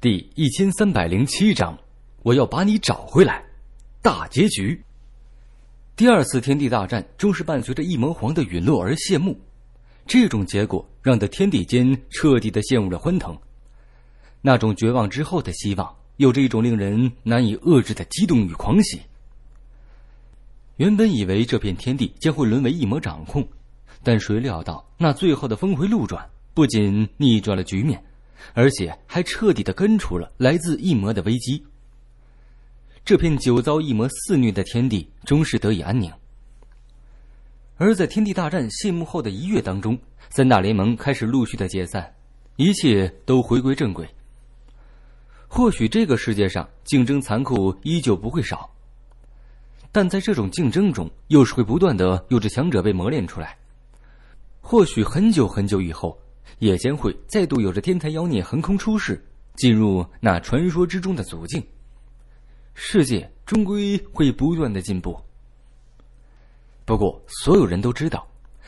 第一千三百零七章，我要把你找回来，大结局。第二次天地大战终是伴随着异魔皇的陨落而谢幕，这种结果让得天地间彻底的陷入了欢腾，那种绝望之后的希望，有着一种令人难以遏制的激动与狂喜。原本以为这片天地将会沦为一魔掌控，但谁料到那最后的峰回路转，不仅逆转了局面。而且还彻底的根除了来自异魔的危机。这片久遭异魔肆虐的天地终是得以安宁。而在天地大战谢幕后的一月当中，三大联盟开始陆续的解散，一切都回归正轨。或许这个世界上竞争残酷依旧不会少，但在这种竞争中，又是会不断的有着强者被磨练出来。或许很久很久以后。也将会再度有着天才妖孽横空出世，进入那传说之中的祖境。世界终归会不断的进步。不过，所有人都知道，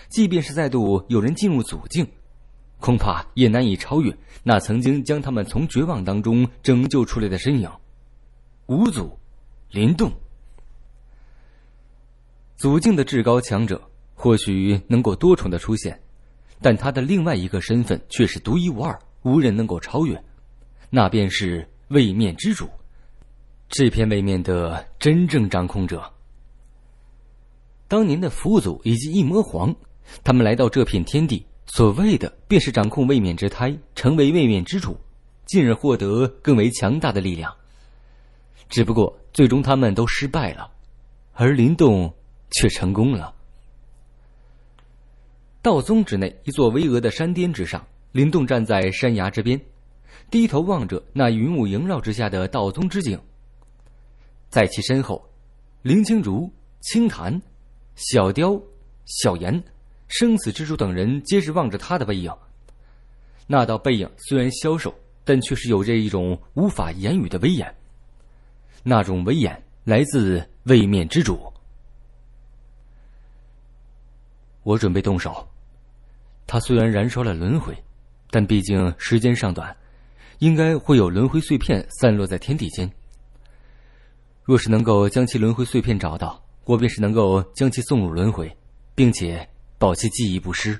即便是再度有人进入祖境，恐怕也难以超越那曾经将他们从绝望当中拯救出来的身影——五祖林动。祖境的至高强者，或许能够多重的出现。但他的另外一个身份却是独一无二，无人能够超越，那便是位面之主，这片位面的真正掌控者。当年的佛祖以及一魔皇，他们来到这片天地，所谓的便是掌控位面之胎，成为位面之主，进而获得更为强大的力量。只不过最终他们都失败了，而林动却成功了。道宗之内，一座巍峨的山巅之上，林动站在山崖之边，低头望着那云雾萦绕之下的道宗之景。在其身后，林青竹、青檀、小雕、小炎、生死之主等人皆是望着他的背影。那道背影虽然消瘦，但却是有着一种无法言语的威严。那种威严来自位面之主。我准备动手。他虽然燃烧了轮回，但毕竟时间尚短，应该会有轮回碎片散落在天地间。若是能够将其轮回碎片找到，我便是能够将其送入轮回，并且保其记忆不失。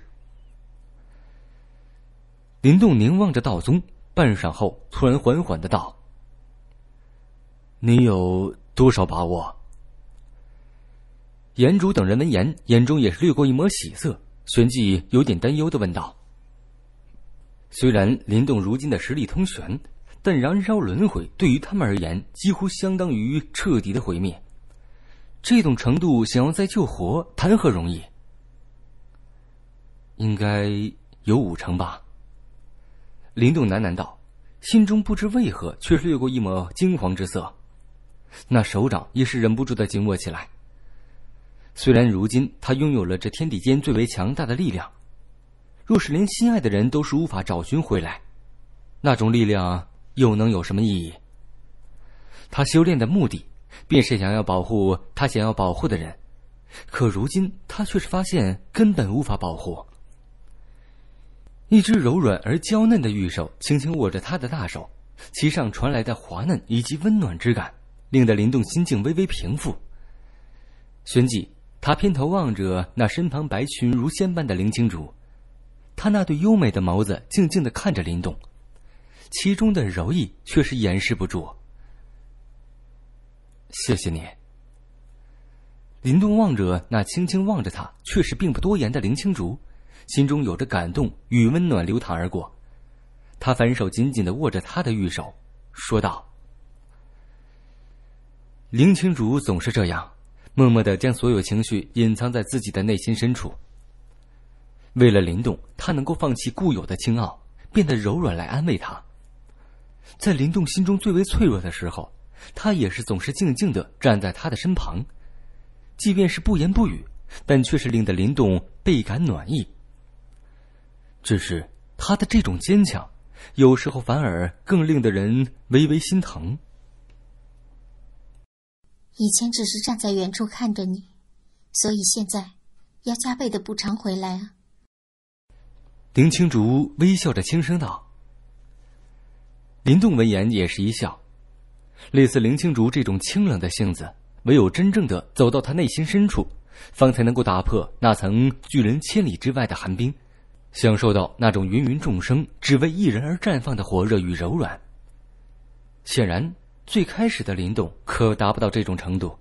林动凝望着道宗，半晌后，突然缓缓的道：“你有多少把握？”岩主等人闻言，眼中也是掠过一抹喜色。旋即有点担忧的问道：“虽然林动如今的实力通玄，但燃烧轮回对于他们而言，几乎相当于彻底的毁灭。这种程度，想要再救活，谈何容易？应该有五成吧。”林动喃喃道，心中不知为何，却掠过一抹惊惶之色，那手掌也是忍不住的紧握起来。虽然如今他拥有了这天地间最为强大的力量，若是连心爱的人都是无法找寻回来，那种力量又能有什么意义？他修炼的目的，便是想要保护他想要保护的人，可如今他却是发现根本无法保护。一只柔软而娇嫩的玉手轻轻握着他的大手，其上传来的滑嫩以及温暖之感，令得林动心境微微平复。旋即。他偏头望着那身旁白裙如仙般的林青竹，他那对优美的眸子静静的看着林动，其中的柔意却是掩饰不住。谢谢你。林动望着那轻轻望着他，却是并不多言的林青竹，心中有着感动与温暖流淌而过。他反手紧紧的握着她的玉手，说道：“林青竹总是这样。”默默的将所有情绪隐藏在自己的内心深处。为了林动，他能够放弃固有的青傲，变得柔软来安慰他。在林动心中最为脆弱的时候，他也是总是静静的站在他的身旁，即便是不言不语，但却是令得林动倍感暖意。只是他的这种坚强，有时候反而更令的人微微心疼。以前只是站在远处看着你，所以现在要加倍的补偿回来啊！林青竹微笑着轻声道。林动闻言也是一笑，类似林青竹这种清冷的性子，唯有真正的走到他内心深处，方才能够打破那层拒人千里之外的寒冰，享受到那种芸芸众生只为一人而绽放的火热与柔软。显然。最开始的灵动可达不到这种程度，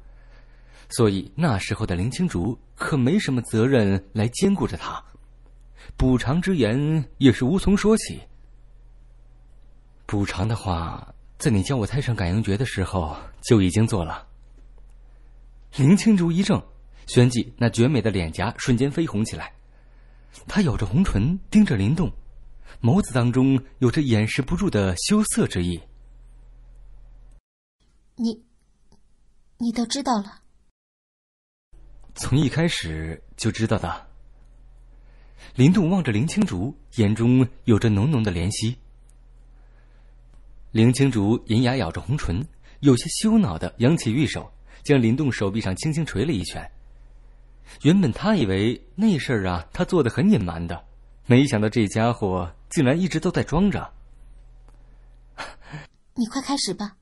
所以那时候的林青竹可没什么责任来兼顾着他，补偿之言也是无从说起。补偿的话，在你教我太上感应诀的时候就已经做了。林青竹一怔，旋即那绝美的脸颊瞬间绯红起来，他咬着红唇，盯着林动，眸子当中有着掩饰不住的羞涩之意。你，你都知道了？从一开始就知道的。林动望着林青竹，眼中有着浓浓的怜惜。林青竹银牙咬着红唇，有些羞恼的扬起玉手，将林动手臂上轻轻捶了一拳。原本他以为那事儿啊，他做的很隐瞒的，没想到这家伙竟然一直都在装着。你快开始吧。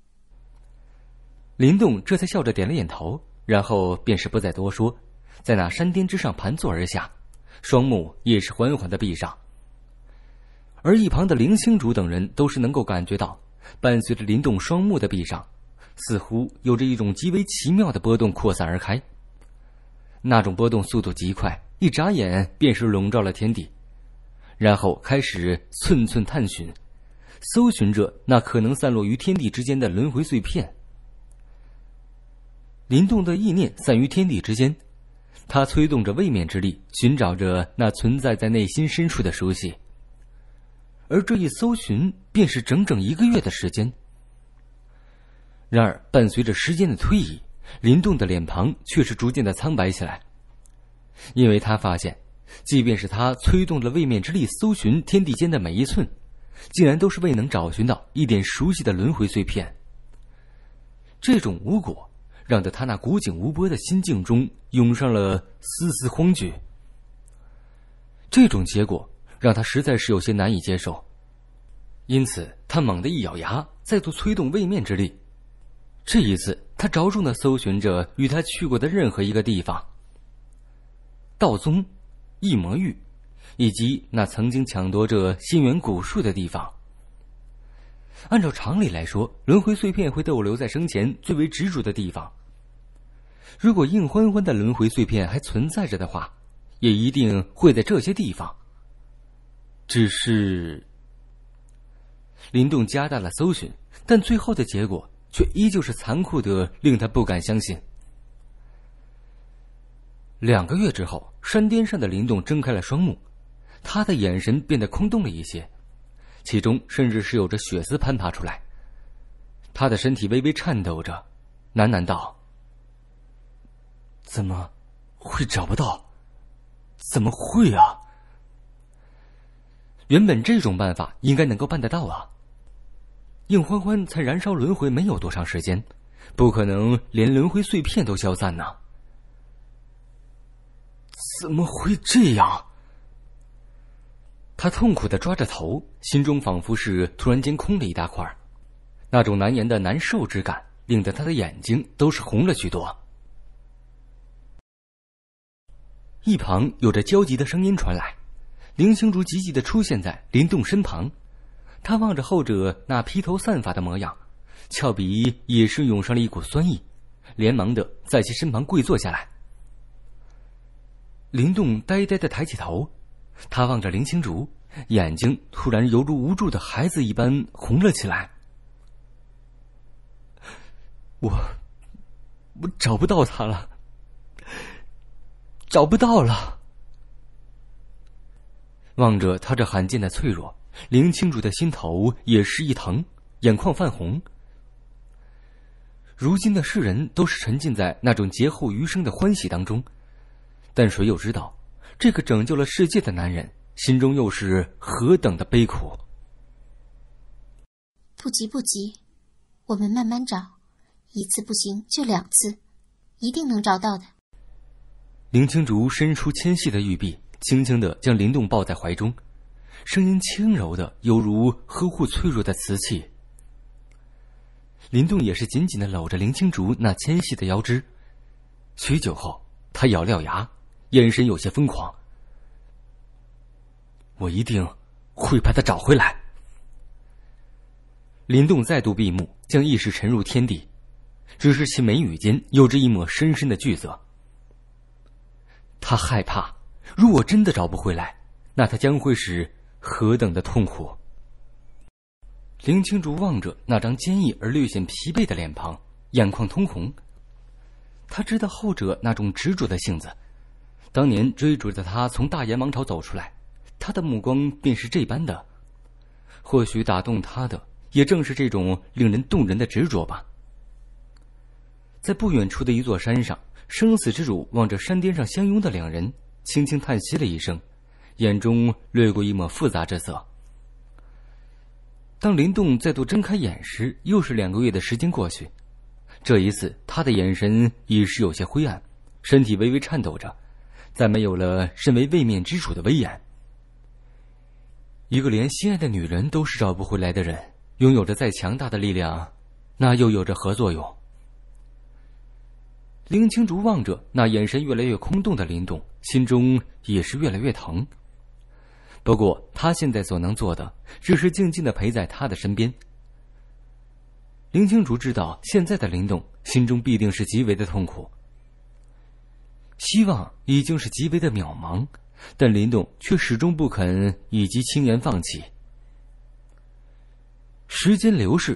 林动这才笑着点了点头，然后便是不再多说，在那山巅之上盘坐而下，双目也是缓缓的闭上。而一旁的林青竹等人都是能够感觉到，伴随着林动双目的闭上，似乎有着一种极为奇妙的波动扩散而开。那种波动速度极快，一眨眼便是笼罩了天地，然后开始寸寸探寻，搜寻着那可能散落于天地之间的轮回碎片。林动的意念散于天地之间，他催动着位面之力，寻找着那存在在内心深处的熟悉。而这一搜寻，便是整整一个月的时间。然而，伴随着时间的推移，林动的脸庞却是逐渐的苍白起来，因为他发现，即便是他催动了位面之力搜寻天地间的每一寸，竟然都是未能找寻到一点熟悉的轮回碎片。这种无果。让得他那古井无波的心境中涌上了丝丝慌惧。这种结果让他实在是有些难以接受，因此他猛地一咬牙，再度催动位面之力。这一次，他着重的搜寻着与他去过的任何一个地方：道宗、异魔域，以及那曾经抢夺着心元古树的地方。按照常理来说，轮回碎片会逗留在生前最为执着的地方。如果硬欢欢的轮回碎片还存在着的话，也一定会在这些地方。只是，林动加大了搜寻，但最后的结果却依旧是残酷的，令他不敢相信。两个月之后，山巅上的林动睁开了双目，他的眼神变得空洞了一些，其中甚至是有着血丝攀爬出来。他的身体微微颤抖着，喃喃道。怎么会找不到？怎么会啊？原本这种办法应该能够办得到啊！应欢欢才燃烧轮回没有多长时间，不可能连轮回碎片都消散呢。怎么会这样？他痛苦的抓着头，心中仿佛是突然间空了一大块，那种难言的难受之感，令得他的眼睛都是红了许多。一旁有着焦急的声音传来，林青竹急急的出现在林动身旁，他望着后者那披头散发的模样，俏鼻也是涌上了一股酸意，连忙的在其身旁跪坐下来。林动呆呆的抬起头，他望着林青竹，眼睛突然犹如无助的孩子一般红了起来。我，我找不到他了。找不到了。望着他这罕见的脆弱，林青竹的心头也是一疼，眼眶泛红。如今的世人都是沉浸在那种劫后余生的欢喜当中，但谁又知道，这个拯救了世界的男人心中又是何等的悲苦？不急不急，我们慢慢找，一次不行就两次，一定能找到的。林青竹伸出纤细的玉臂，轻轻的将林动抱在怀中，声音轻柔的犹如呵护脆弱的瓷器。林动也是紧紧的搂着林青竹那纤细的腰肢，许久后，他咬了咬牙，眼神有些疯狂。我一定会把他找回来。林动再度闭目，将意识沉入天地，只是其眉宇间有着一抹深深的惧色。他害怕，如果真的找不回来，那他将会是何等的痛苦。林青竹望着那张坚毅而略显疲惫的脸庞，眼眶通红。他知道后者那种执着的性子，当年追逐着他从大炎王朝走出来，他的目光便是这般的。或许打动他的，也正是这种令人动人的执着吧。在不远处的一座山上。生死之主望着山巅上相拥的两人，轻轻叹息了一声，眼中掠过一抹复杂之色。当林动再度睁开眼时，又是两个月的时间过去。这一次，他的眼神已是有些灰暗，身体微微颤抖着，再没有了身为位面之主的威严。一个连心爱的女人都是找不回来的人，拥有着再强大的力量，那又有着何作用？林青竹望着那眼神越来越空洞的林动，心中也是越来越疼。不过，他现在所能做的，只是静静的陪在他的身边。林青竹知道，现在的林动心中必定是极为的痛苦。希望已经是极为的渺茫，但林动却始终不肯以及轻言放弃。时间流逝，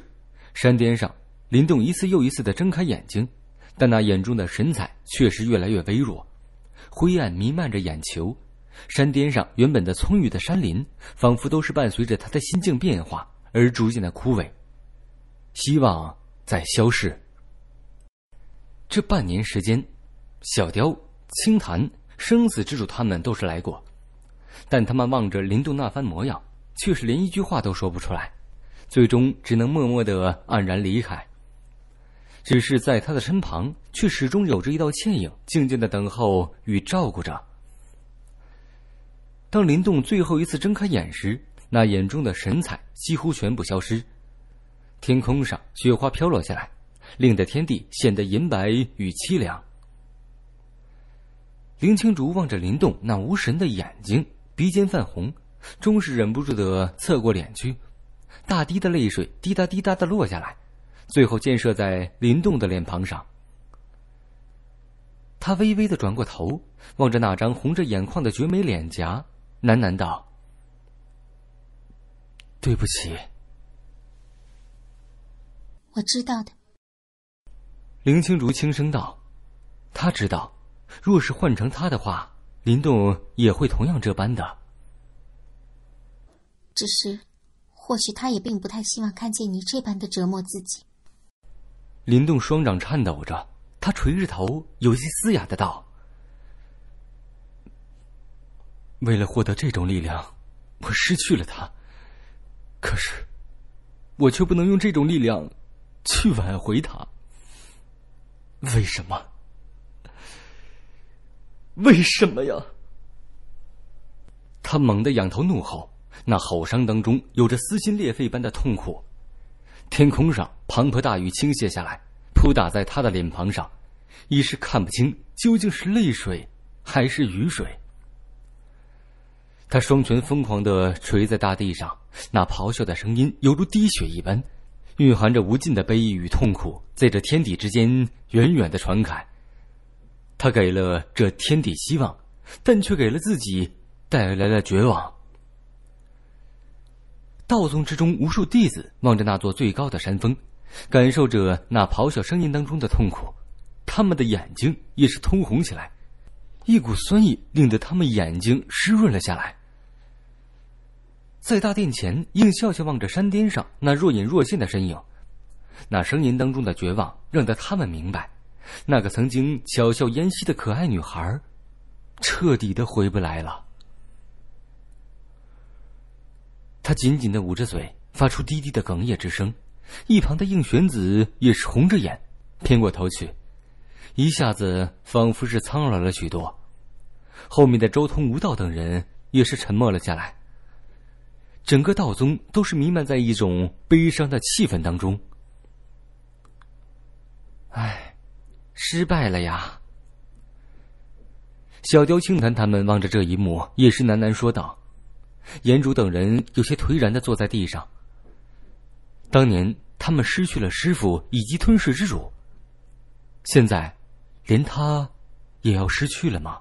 山巅上，林动一次又一次的睁开眼睛。但那眼中的神采却是越来越微弱，灰暗弥漫着眼球。山巅上原本的葱郁的山林，仿佛都是伴随着他的心境变化而逐渐的枯萎，希望在消逝。这半年时间，小雕、青檀、生死之主他们都是来过，但他们望着林动那番模样，却是连一句话都说不出来，最终只能默默的黯然离开。只是在他的身旁，却始终有着一道倩影，静静的等候与照顾着。当林动最后一次睁开眼时，那眼中的神采几乎全部消失。天空上雪花飘落下来，令得天地显得银白与凄凉。林青竹望着林动那无神的眼睛，鼻尖泛红，终是忍不住的侧过脸去，大滴的泪水滴答滴答的落下来。最后，建射在林动的脸庞上。他微微的转过头，望着那张红着眼眶的绝美脸颊，喃喃道：“对不起。”我知道的。”林青竹轻声道：“他知道，若是换成他的话，林动也会同样这般的。只是，或许他也并不太希望看见你这般的折磨自己。”林动双掌颤抖着，他垂着头，有些嘶哑的道：“为了获得这种力量，我失去了他。可是，我却不能用这种力量，去挽回他。为什么？为什么呀？”他猛地仰头怒吼，那吼声当中有着撕心裂肺般的痛苦。天空上滂沱大雨倾泻下来，扑打在他的脸庞上，一时看不清究竟是泪水还是雨水。他双拳疯狂的捶在大地上，那咆哮的声音犹如滴血一般，蕴含着无尽的悲意与痛苦，在这天地之间远远的传开。他给了这天地希望，但却给了自己带来了绝望。道宗之中，无数弟子望着那座最高的山峰，感受着那咆哮声音当中的痛苦，他们的眼睛也是通红起来。一股酸意令得他们眼睛湿润了下来。在大殿前，应笑笑望着山巅上那若隐若现的身影，那声音当中的绝望，让得他们明白，那个曾经巧笑嫣兮的可爱女孩，彻底的回不来了。他紧紧的捂着嘴，发出低低的哽咽之声。一旁的应玄子也是红着眼，偏过头去，一下子仿佛是苍老了许多。后面的周通、吴道等人也是沉默了下来。整个道宗都是弥漫在一种悲伤的气氛当中。唉，失败了呀！小雕、青檀他们望着这一幕，也是喃喃说道。岩主等人有些颓然的坐在地上。当年他们失去了师傅以及吞噬之主，现在，连他，也要失去了吗？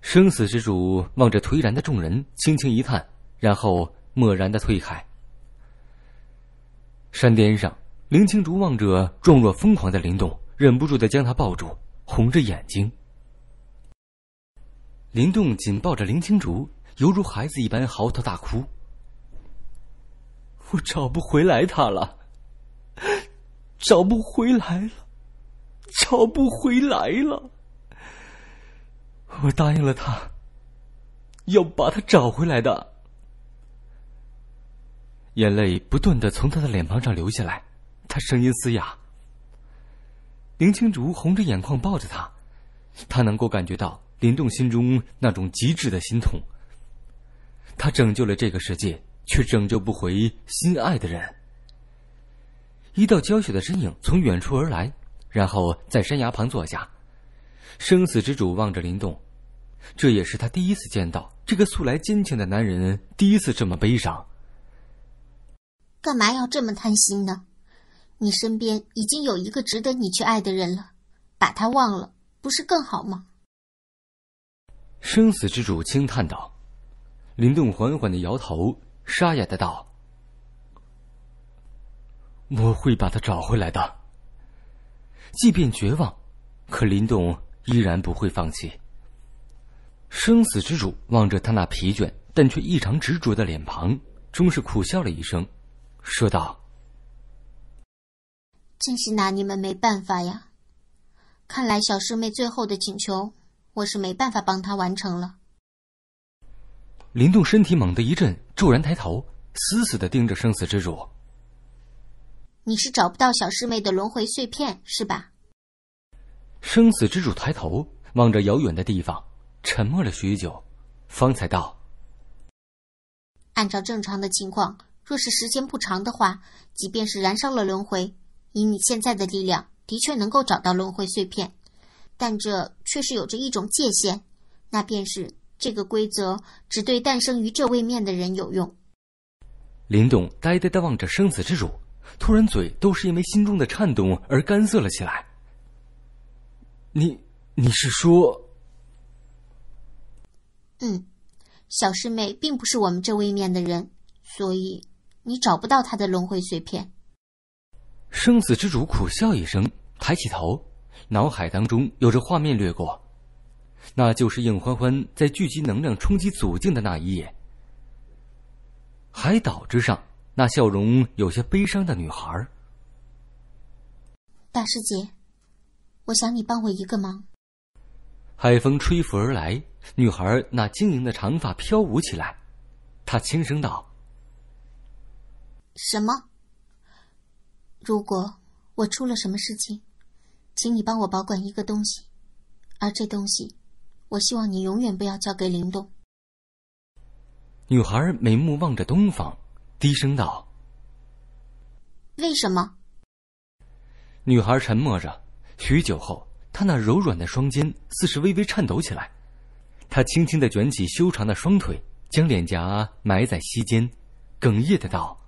生死之主望着颓然的众人，轻轻一叹，然后漠然的退开。山巅上，林青竹望着状若疯狂的林动，忍不住的将他抱住，红着眼睛。林动紧抱着林青竹，犹如孩子一般嚎啕大哭：“我找不回来他了，找不回来了，找不回来了！我答应了他，要把他找回来的。”眼泪不断的从他的脸庞上流下来，他声音嘶哑。林青竹红着眼眶抱着他，他能够感觉到。林动心中那种极致的心痛。他拯救了这个世界，却拯救不回心爱的人。一道娇小的身影从远处而来，然后在山崖旁坐下。生死之主望着林动，这也是他第一次见到这个素来坚强的男人，第一次这么悲伤。干嘛要这么贪心呢？你身边已经有一个值得你去爱的人了，把他忘了不是更好吗？生死之主轻叹道：“林动缓缓的摇头，沙哑的道：‘我会把他找回来的。’即便绝望，可林动依然不会放弃。”生死之主望着他那疲倦但却异常执着的脸庞，终是苦笑了一声，说道：“真是拿你们没办法呀！看来小师妹最后的请求。”我是没办法帮他完成了。林动身体猛地一震，骤然抬头，死死的盯着生死之主。你是找不到小师妹的轮回碎片是吧？生死之主抬头望着遥远的地方，沉默了许久，方才道：“按照正常的情况，若是时间不长的话，即便是燃烧了轮回，以你现在的力量，的确能够找到轮回碎片。”但这却是有着一种界限，那便是这个规则只对诞生于这位面的人有用。林董呆呆的望着生死之主，突然嘴都是因为心中的颤动而干涩了起来。你，你是说？嗯，小师妹并不是我们这位面的人，所以你找不到她的轮回碎片。生死之主苦笑一声，抬起头。脑海当中有着画面掠过，那就是应欢欢在聚集能量冲击祖境的那一夜。海岛之上，那笑容有些悲伤的女孩。大师姐，我想你帮我一个忙。海风吹拂而来，女孩那晶莹的长发飘舞起来，她轻声道：“什么？如果我出了什么事情？”请你帮我保管一个东西，而这东西，我希望你永远不要交给林动。女孩眉目望着东方，低声道：“为什么？”女孩沉默着，许久后，她那柔软的双肩似是微微颤抖起来。她轻轻的卷起修长的双腿，将脸颊埋在膝间，哽咽的道：“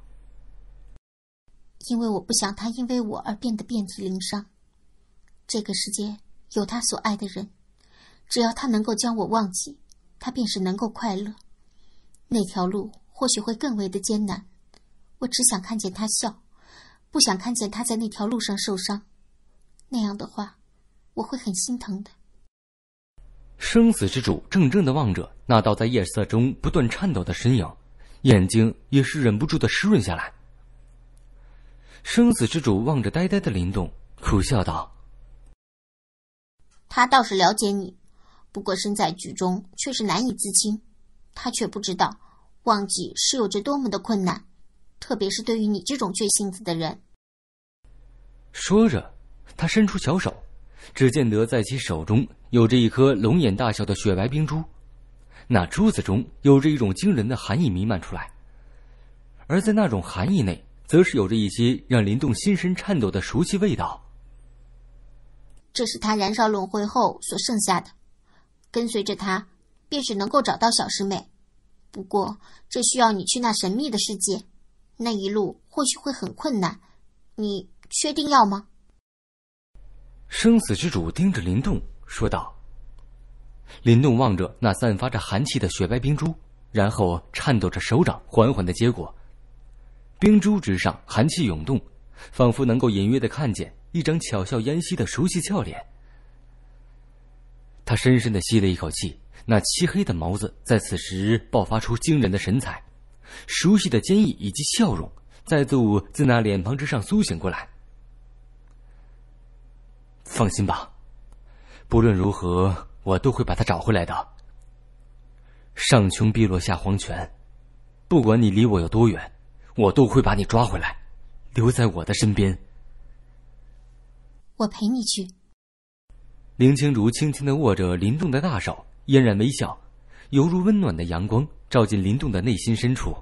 因为我不想他因为我而变得遍体鳞伤。”这个世界有他所爱的人，只要他能够将我忘记，他便是能够快乐。那条路或许会更为的艰难，我只想看见他笑，不想看见他在那条路上受伤。那样的话，我会很心疼的。生死之主怔怔的望着那道在夜色中不断颤抖的身影，眼睛也是忍不住的湿润下来。生死之主望着呆呆的林动，苦笑道。他倒是了解你，不过身在局中却是难以自清。他却不知道，忘记是有着多么的困难，特别是对于你这种倔性子的人。说着，他伸出小手，只见得在其手中有着一颗龙眼大小的雪白冰珠，那珠子中有着一种惊人的寒意弥漫出来，而在那种寒意内，则是有着一些让林动心神颤抖的熟悉味道。这是他燃烧轮回后所剩下的，跟随着他，便是能够找到小师妹。不过，这需要你去那神秘的世界，那一路或许会很困难。你确定要吗？生死之主盯着林动说道。林动望着那散发着寒气的雪白冰珠，然后颤抖着手掌，缓缓的接过。冰珠之上寒气涌动，仿佛能够隐约的看见。一张巧笑嫣兮的熟悉俏脸，他深深的吸了一口气，那漆黑的眸子在此时爆发出惊人的神采，熟悉的坚毅以及笑容再度自那脸庞之上苏醒过来。放心吧，不论如何，我都会把他找回来的。上穷碧落下黄泉，不管你离我有多远，我都会把你抓回来，留在我的身边。我陪你去。林青竹轻轻的握着林动的大手，嫣然微笑，犹如温暖的阳光照进林动的内心深处。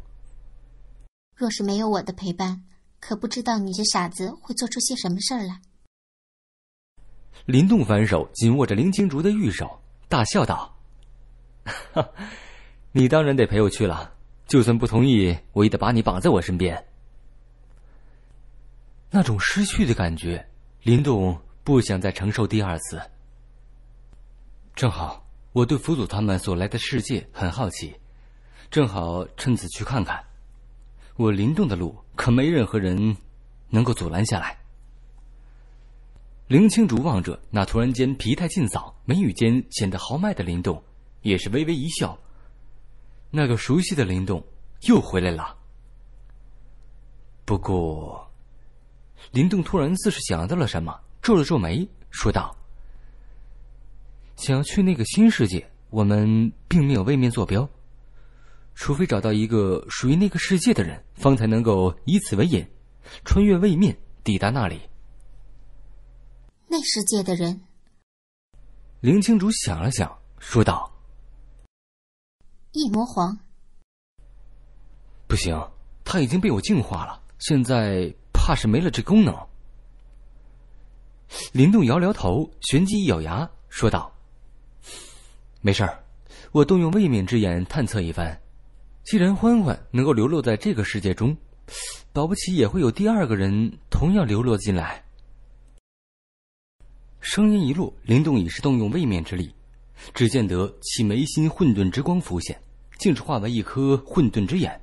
若是没有我的陪伴，可不知道你这傻子会做出些什么事儿来。林动反手紧握着林青竹的玉手，大笑道：“哈，你当然得陪我去了。就算不同意，我也得把你绑在我身边。那种失去的感觉。”林动不想再承受第二次。正好，我对佛祖他们所来的世界很好奇，正好趁此去看看。我林动的路可没任何人能够阻拦下来。林青竹望着那突然间疲态尽扫、眉宇间显得豪迈的林动，也是微微一笑。那个熟悉的林动又回来了。不过……林动突然似是想到了什么，皱了皱眉，说道：“想要去那个新世界，我们并没有位面坐标，除非找到一个属于那个世界的人，方才能够以此为引，穿越位面抵达那里。”那世界的人，林青竹想了想，说道：“夜魔皇，不行，他已经被我净化了，现在。”怕是没了这功能。林动摇摇头，旋即一咬牙，说道：“没事儿，我动用位面之眼探测一番。既然欢欢能够流落在这个世界中，保不齐也会有第二个人同样流落进来。”声音一落，林动已是动用位面之力，只见得其眉心混沌之光浮现，竟是化为一颗混沌之眼，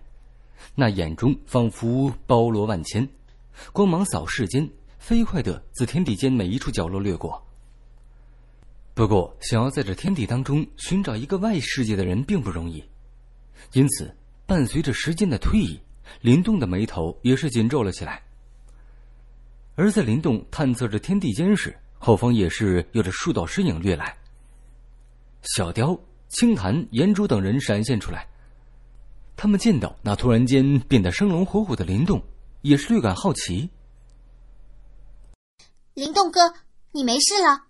那眼中仿佛包罗万千。光芒扫世间，飞快的自天地间每一处角落掠过。不过，想要在这天地当中寻找一个外世界的人并不容易，因此，伴随着时间的推移，林动的眉头也是紧皱了起来。而在林动探测着天地间时，后方也是有着数道身影掠来。小雕、青檀、颜竹等人闪现出来，他们见到那突然间变得生龙活虎的林动。也是略感好奇。林动哥，你没事了。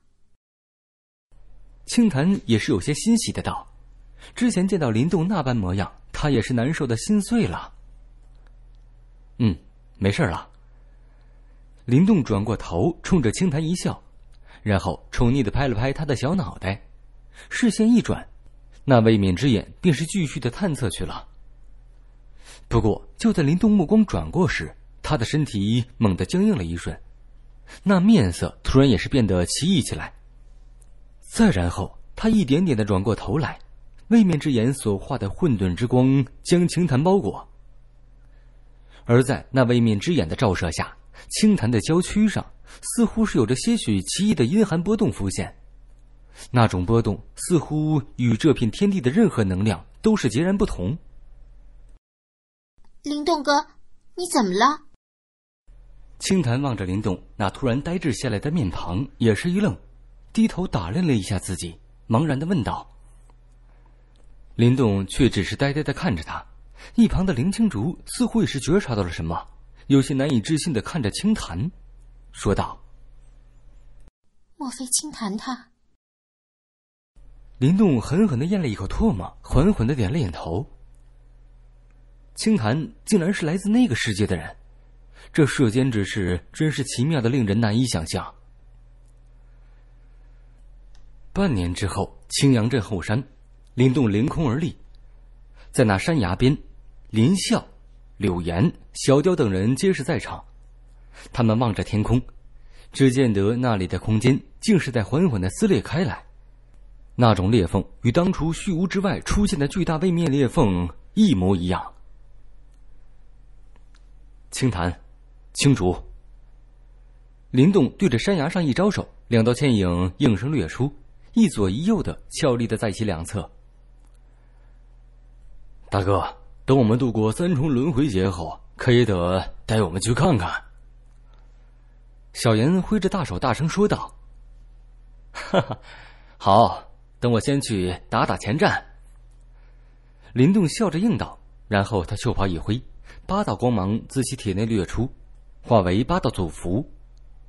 青檀也是有些欣喜的道：“之前见到林动那般模样，他也是难受的心碎了。”嗯，没事了。林动转过头，冲着青檀一笑，然后宠溺的拍了拍他的小脑袋，视线一转，那未免之眼便是继续的探测去了。不过就在林动目光转过时，他的身体猛地僵硬了一瞬，那面色突然也是变得奇异起来。再然后，他一点点的转过头来，位面之眼所化的混沌之光将青檀包裹。而在那位面之眼的照射下，青檀的娇躯上似乎是有着些许奇异的阴寒波动浮现，那种波动似乎与这片天地的任何能量都是截然不同。灵动哥，你怎么了？青檀望着林动那突然呆滞下来的面庞，也是一愣，低头打量了一下自己，茫然的问道：“林动却只是呆呆的看着他，一旁的林青竹似乎也是觉察到了什么，有些难以置信的看着青檀，说道：‘莫非青檀他……’林动狠狠的咽了一口唾沫，缓缓的点了点头。青檀竟然是来自那个世界的人。”这世间之事，真是奇妙的，令人难以想象。半年之后，青阳镇后山，灵洞凌空而立，在那山崖边，林啸、柳岩、小雕等人皆是在场。他们望着天空，只见得那里的空间竟是在缓缓的撕裂开来，那种裂缝与当初虚无之外出现的巨大位面裂缝一模一样。清谈。青竹。林动对着山崖上一招手，两道倩影应声掠出，一左一右的俏丽的在其两侧。大哥，等我们度过三重轮回劫后，可也得带我们去看看。小严挥着大手大声说道：“哈哈，好，等我先去打打前战。”林动笑着应道，然后他袖袍一挥，八道光芒自其体内掠出。化为八道祖符，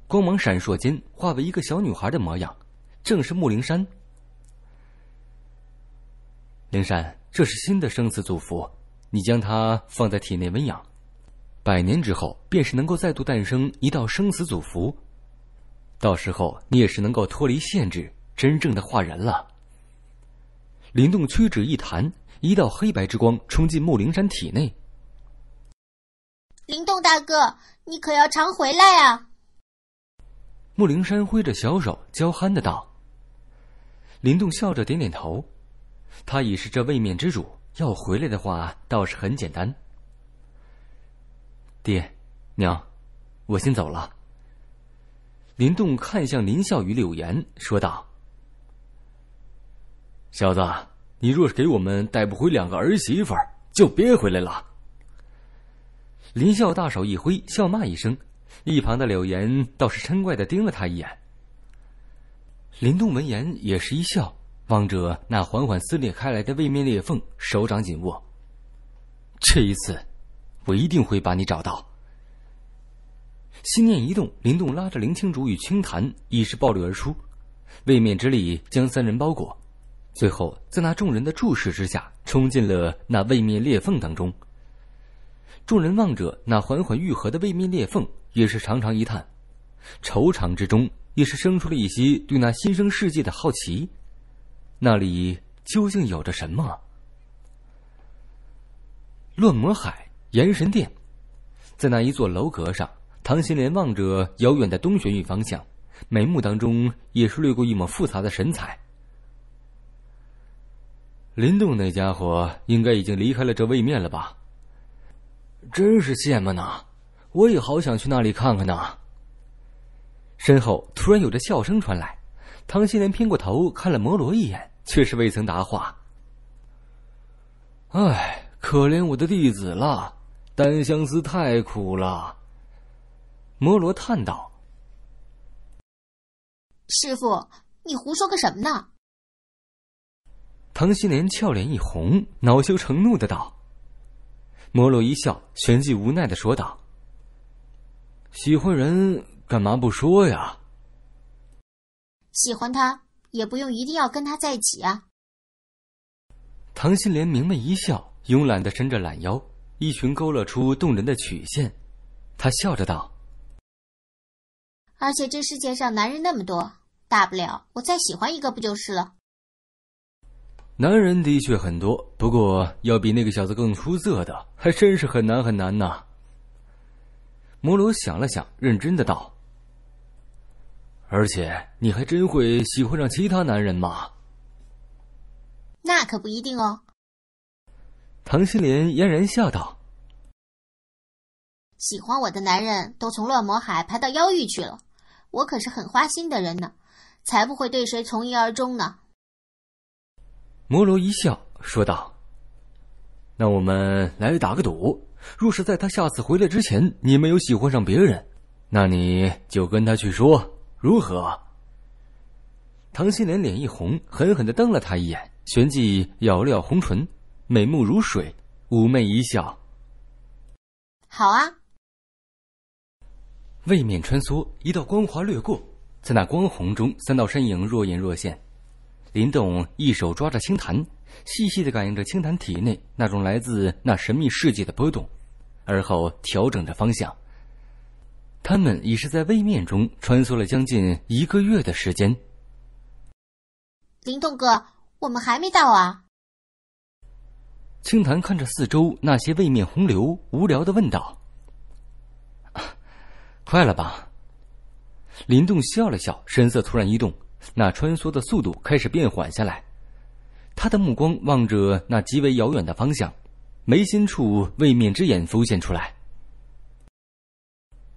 光芒闪烁间，化为一个小女孩的模样，正是木灵山。灵山，这是新的生死祖符，你将它放在体内温养，百年之后，便是能够再度诞生一道生死祖符，到时候你也是能够脱离限制，真正的化人了。灵动屈指一弹，一道黑白之光冲进木灵山体内。林动大哥，你可要常回来啊！木灵山挥着小手，娇憨的道。林动笑着点点头，他已是这位面之主，要回来的话，倒是很简单。爹，娘，我先走了。林动看向林笑与柳岩，说道：“小子，你若是给我们带不回两个儿媳妇，就别回来了。”林笑大手一挥，笑骂一声，一旁的柳岩倒是嗔怪的盯了他一眼。林动闻言也是一笑，望着那缓缓撕裂开来的位面裂缝，手掌紧握。这一次，我一定会把你找到。心念一动，林动拉着林青竹与青檀，已是暴掠而出，位面之力将三人包裹，最后在那众人的注视之下，冲进了那位面裂缝当中。众人望着那缓缓愈合的位面裂缝，也是长长一叹，惆怅之中，也是生出了一些对那新生世界的好奇。那里究竟有着什么？乱魔海、岩神殿，在那一座楼阁上，唐心莲望着遥远的东玄域方向，眉目当中也是掠过一抹复杂的神采。林动那家伙应该已经离开了这位面了吧？真是羡慕呢，我也好想去那里看看呢。身后突然有着笑声传来，唐心莲偏过头看了摩罗一眼，却是未曾答话。唉，可怜我的弟子了，单相思太苦了。摩罗叹道：“师傅，你胡说个什么呢？”唐心莲俏脸一红，恼羞成怒的道。摩洛一笑，旋即无奈的说道：“喜欢人干嘛不说呀？喜欢他也不用一定要跟他在一起啊。”唐心莲明媚一笑，慵懒的伸着懒腰，一群勾勒出动人的曲线。她笑着道：“而且这世界上男人那么多，大不了我再喜欢一个不就是了。”男人的确很多，不过要比那个小子更出色的还真是很难很难呢。摩罗想了想，认真的道：“而且你还真会喜欢上其他男人吗？”“那可不一定哦。”唐心莲嫣然笑道：“喜欢我的男人都从乱魔海排到妖域去了，我可是很花心的人呢，才不会对谁从一而终呢。”摩罗一笑，说道：“那我们来打个赌，若是在他下次回来之前，你没有喜欢上别人，那你就跟他去说，如何？”唐心莲脸一红，狠狠的瞪了他一眼，旋即咬了咬红唇，美目如水，妩媚一笑：“好啊。”位面穿梭，一道光华掠过，在那光红中，三道身影若隐若现。林动一手抓着青檀，细细的感应着青檀体内那种来自那神秘世界的波动，而后调整着方向。他们已是在位面中穿梭了将近一个月的时间。林动哥，我们还没到啊？青檀看着四周那些位面洪流，无聊的问道：“快了吧？”林动笑了笑，神色突然一动。那穿梭的速度开始变缓下来，他的目光望着那极为遥远的方向，眉心处位面之眼浮现出来，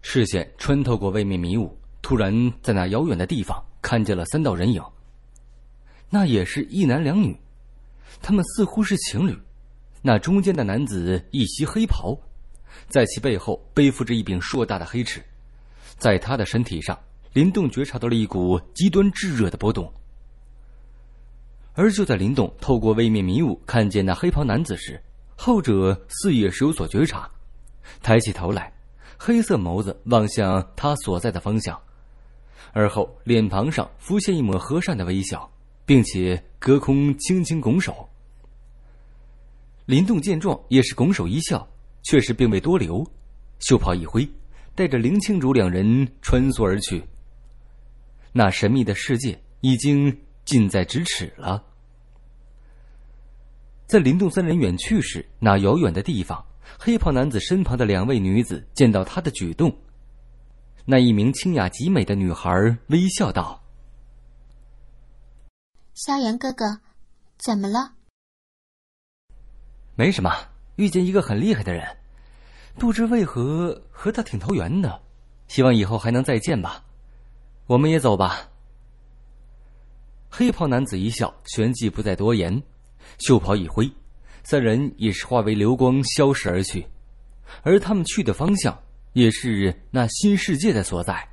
视线穿透过位面迷雾，突然在那遥远的地方看见了三道人影。那也是一男两女，他们似乎是情侣。那中间的男子一袭黑袍，在其背后背负着一柄硕大的黑尺，在他的身体上。林动觉察到了一股极端炙热的波动，而就在林动透过位面迷雾看见那黑袍男子时，后者似也是有所觉察，抬起头来，黑色眸子望向他所在的方向，而后脸庞上浮现一抹和善的微笑，并且隔空轻轻拱手。林动见状也是拱手一笑，却是并未多留，袖袍一挥，带着林青竹两人穿梭而去。那神秘的世界已经近在咫尺了。在林动三人远去时，那遥远的地方，黑袍男子身旁的两位女子见到他的举动，那一名清雅极美的女孩微笑道：“萧炎哥哥，怎么了？”“没什么，遇见一个很厉害的人，不知为何和他挺投缘的，希望以后还能再见吧。”我们也走吧。黑袍男子一笑，旋即不再多言，袖袍一挥，三人也是化为流光，消失而去。而他们去的方向，也是那新世界的所在。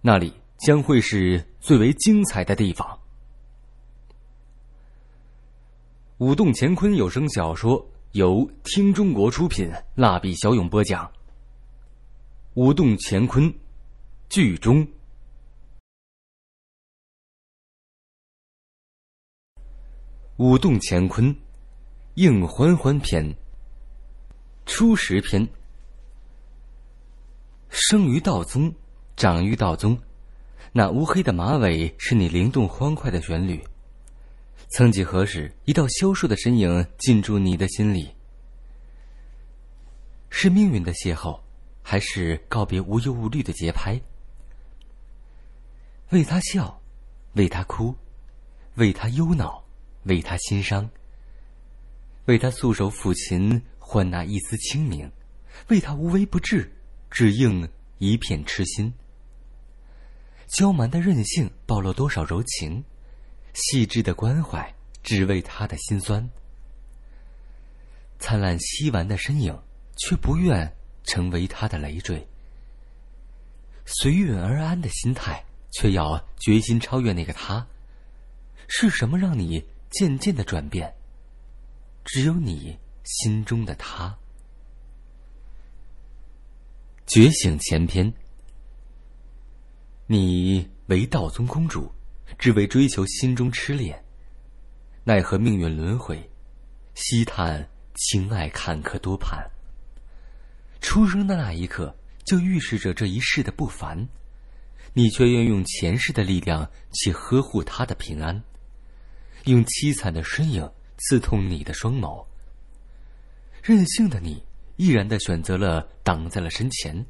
那里将会是最为精彩的地方。《舞动乾坤》有声小说由听中国出品，蜡笔小勇播讲。《舞动乾坤》，剧终。舞动乾坤，应欢欢篇。初十篇。生于道宗，长于道宗，那乌黑的马尾是你灵动欢快的旋律。曾几何时，一道消瘦的身影进驻你的心里。是命运的邂逅，还是告别无忧无虑的节拍？为他笑，为他哭，为他忧恼。为他心伤。为他素手抚琴，换那一丝清明；为他无微不至，只应一片痴心。娇蛮的任性，暴露多少柔情；细致的关怀，只为他的心酸。灿烂西完的身影，却不愿成为他的累赘。随遇而安的心态，却要决心超越那个他。是什么让你？渐渐的转变，只有你心中的他觉醒前篇。你为道宗公主，只为追求心中痴恋，奈何命运轮回，惜叹情爱坎坷多盼。出生的那一刻，就预示着这一世的不凡，你却愿用前世的力量去呵护他的平安。用凄惨的身影刺痛你的双眸。任性的你，毅然的选择了挡在了身前。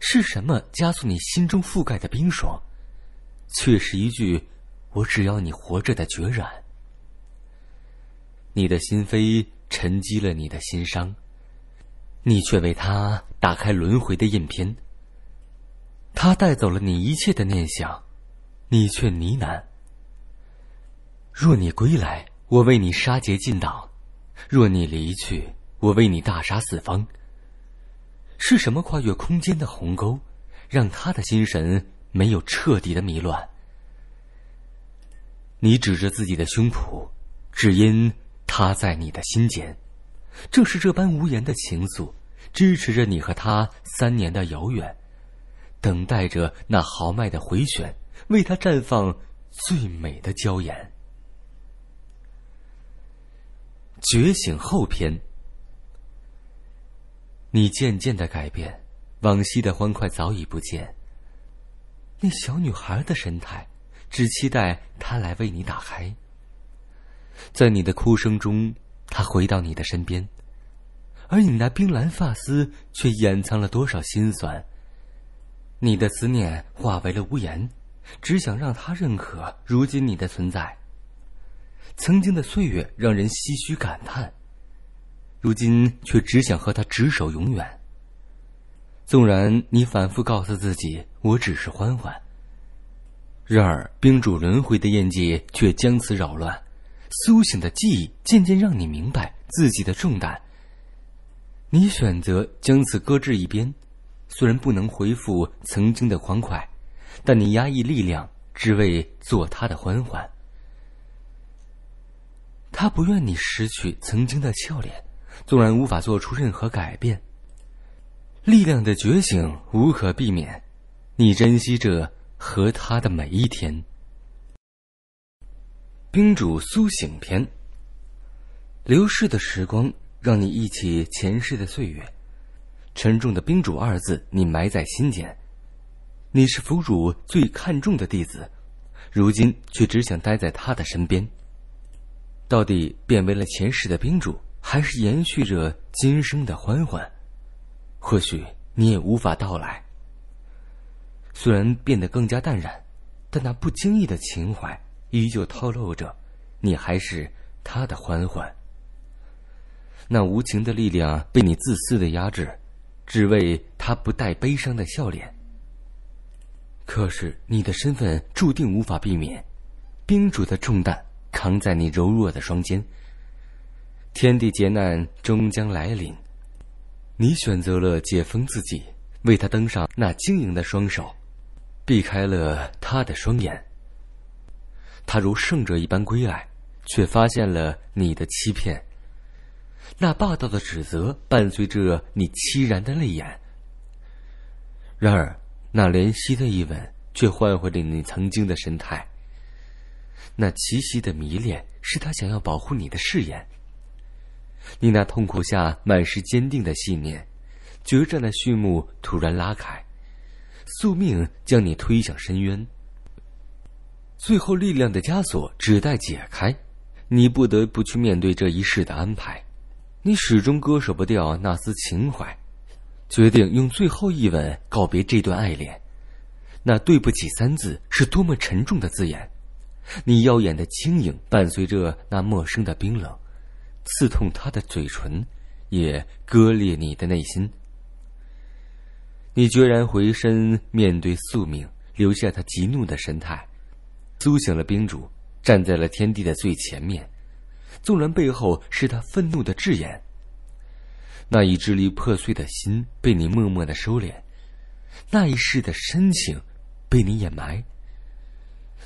是什么加速你心中覆盖的冰霜？却是一句“我只要你活着”的决然。你的心扉沉积了你的心伤，你却为他打开轮回的印篇。他带走了你一切的念想，你却呢喃。若你归来，我为你杀劫尽挡；若你离去，我为你大杀四方。是什么跨越空间的鸿沟，让他的心神没有彻底的迷乱？你指着自己的胸脯，只因他在你的心间。正是这般无言的情愫，支持着你和他三年的遥远，等待着那豪迈的回旋，为他绽放最美的娇颜。觉醒后篇。你渐渐的改变，往昔的欢快早已不见。那小女孩的神态，只期待她来为你打开。在你的哭声中，他回到你的身边，而你那冰蓝发丝却掩藏了多少心酸。你的思念化为了无言，只想让他认可如今你的存在。曾经的岁月让人唏嘘感叹，如今却只想和他执手永远。纵然你反复告诉自己，我只是欢欢，然而冰主轮回的印记却将此扰乱，苏醒的记忆渐渐让你明白自己的重担。你选择将此搁置一边，虽然不能回复曾经的欢快，但你压抑力量，只为做他的欢欢。他不愿你失去曾经的俏脸，纵然无法做出任何改变。力量的觉醒无可避免，你珍惜着和他的每一天。冰主苏醒篇。流逝的时光让你忆起前世的岁月，沉重的“冰主”二字你埋在心间。你是府主最看重的弟子，如今却只想待在他的身边。到底变为了前世的冰主，还是延续着今生的欢欢？或许你也无法到来。虽然变得更加淡然，但那不经意的情怀依旧透露着，你还是他的欢欢。那无情的力量被你自私的压制，只为他不带悲伤的笑脸。可是你的身份注定无法避免，冰主的重担。扛在你柔弱的双肩。天地劫难终将来临，你选择了解封自己，为他登上那晶莹的双手，避开了他的双眼。他如圣者一般归来，却发现了你的欺骗。那霸道的指责伴随着你凄然的泪眼。然而，那怜惜的一吻却换回了你曾经的神态。那奇息的迷恋，是他想要保护你的誓言。你那痛苦下满是坚定的信念，决战的序幕突然拉开，宿命将你推向深渊。最后力量的枷锁只待解开，你不得不去面对这一世的安排。你始终割舍不掉那丝情怀，决定用最后一吻告别这段爱恋。那对不起三字，是多么沉重的字眼。你耀眼的轻盈，伴随着那陌生的冰冷，刺痛他的嘴唇，也割裂你的内心。你决然回身，面对宿命，留下他急怒的神态。苏醒了冰主，站在了天地的最前面，纵然背后是他愤怒的炙眼。那一支离破碎的心，被你默默的收敛；那一世的深情，被你掩埋。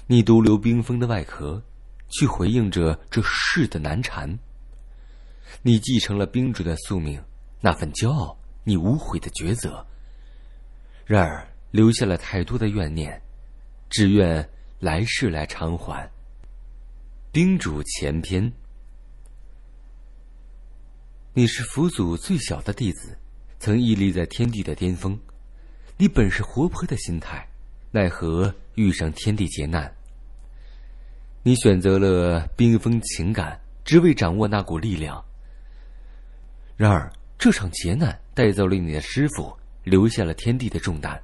你独留冰封的外壳，去回应着这世的难缠。你继承了冰主的宿命，那份骄傲，你无悔的抉择。然而留下了太多的怨念，只愿来世来偿还。冰主前篇。你是佛祖最小的弟子，曾屹立在天地的巅峰。你本是活泼的心态，奈何遇上天地劫难。你选择了冰封情感，只为掌握那股力量。然而这场劫难带走了你的师傅，留下了天地的重担。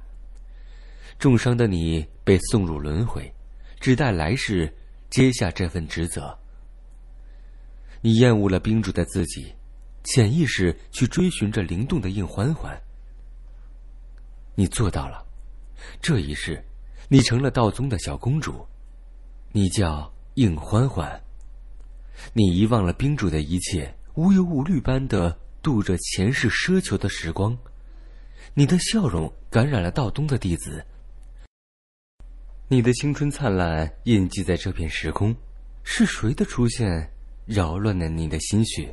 重伤的你被送入轮回，只待来世接下这份职责。你厌恶了冰主的自己，潜意识去追寻着灵动的应欢欢。你做到了，这一世，你成了道宗的小公主，你叫。应欢欢，你遗忘了冰主的一切，无忧无虑般的度着前世奢求的时光。你的笑容感染了道东的弟子。你的青春灿烂印记在这片时空。是谁的出现扰乱了你的心绪？